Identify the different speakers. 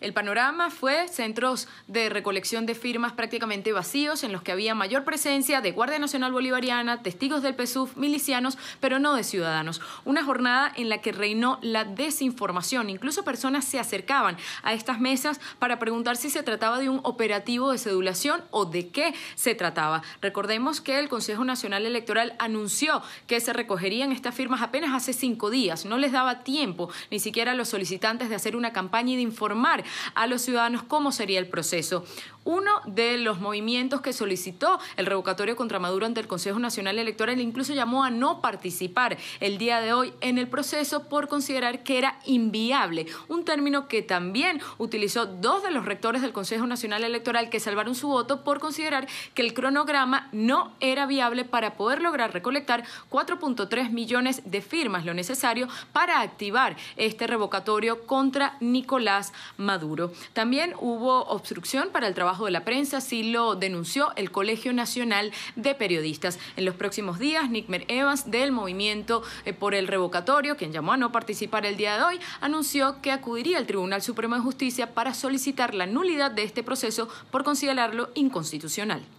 Speaker 1: El panorama fue centros de recolección de firmas prácticamente vacíos en los que había mayor presencia de Guardia Nacional Bolivariana, testigos del PSUV, milicianos, pero no de ciudadanos. Una jornada en la que reinó la desinformación. Incluso personas se acercaban a estas mesas para preguntar si se trataba de un operativo de sedulación o de qué se trataba. Recordemos que el Consejo Nacional Electoral anunció que se recogerían estas firmas apenas hace cinco días. No les daba tiempo ni siquiera a los solicitantes de hacer una campaña y de informar a los ciudadanos cómo sería el proceso. Uno de los movimientos que solicitó el revocatorio contra Maduro ante el Consejo Nacional Electoral incluso llamó a no participar el día de hoy en el proceso por considerar que era inviable, un término que también utilizó dos de los rectores del Consejo Nacional Electoral que salvaron su voto por considerar que el cronograma no era viable para poder lograr recolectar 4.3 millones de firmas, lo necesario para activar este revocatorio contra Nicolás Maduro. También hubo obstrucción para el trabajo de la prensa, así lo denunció el Colegio Nacional de Periodistas. En los próximos días, Nickmer Evans del Movimiento eh, por el Revocatorio, quien llamó a no participar el día de hoy, anunció que acudiría al Tribunal Supremo de Justicia para solicitar la nulidad de este proceso por considerarlo inconstitucional.